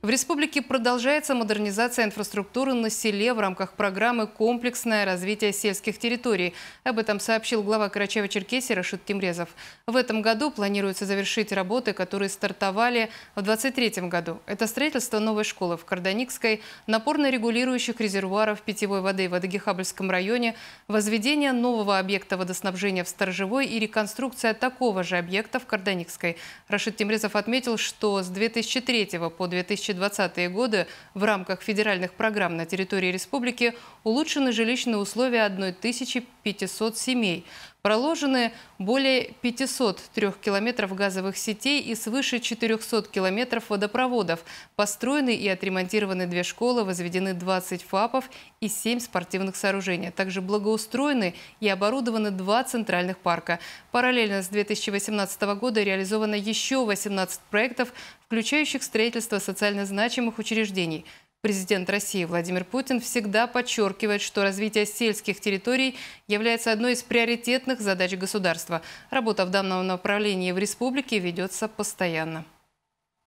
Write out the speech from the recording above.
В республике продолжается модернизация инфраструктуры на селе в рамках программы «Комплексное развитие сельских территорий». Об этом сообщил глава Карачаева-Черкесии Рашид Тимрезов. В этом году планируется завершить работы, которые стартовали в 2023 году. Это строительство новой школы в Карданикской, напорно-регулирующих резервуаров питьевой воды в Адыгехабльском районе, возведение нового объекта водоснабжения в Сторожевой и реконструкция такого же объекта в Карданикской. Рашид Тимрезов отметил, что с 2003 по 2004 2020-2020-е годы в рамках федеральных программ на территории республики улучшены жилищные условия 1500 500 семей. Проложены более 503 километров газовых сетей и свыше 400 километров водопроводов. Построены и отремонтированы две школы, возведены 20 ФАПов и 7 спортивных сооружений. Также благоустроены и оборудованы два центральных парка. Параллельно с 2018 года реализовано еще 18 проектов, включающих строительство социально значимых учреждений – Президент России Владимир Путин всегда подчеркивает, что развитие сельских территорий является одной из приоритетных задач государства. Работа в данном направлении в республике ведется постоянно.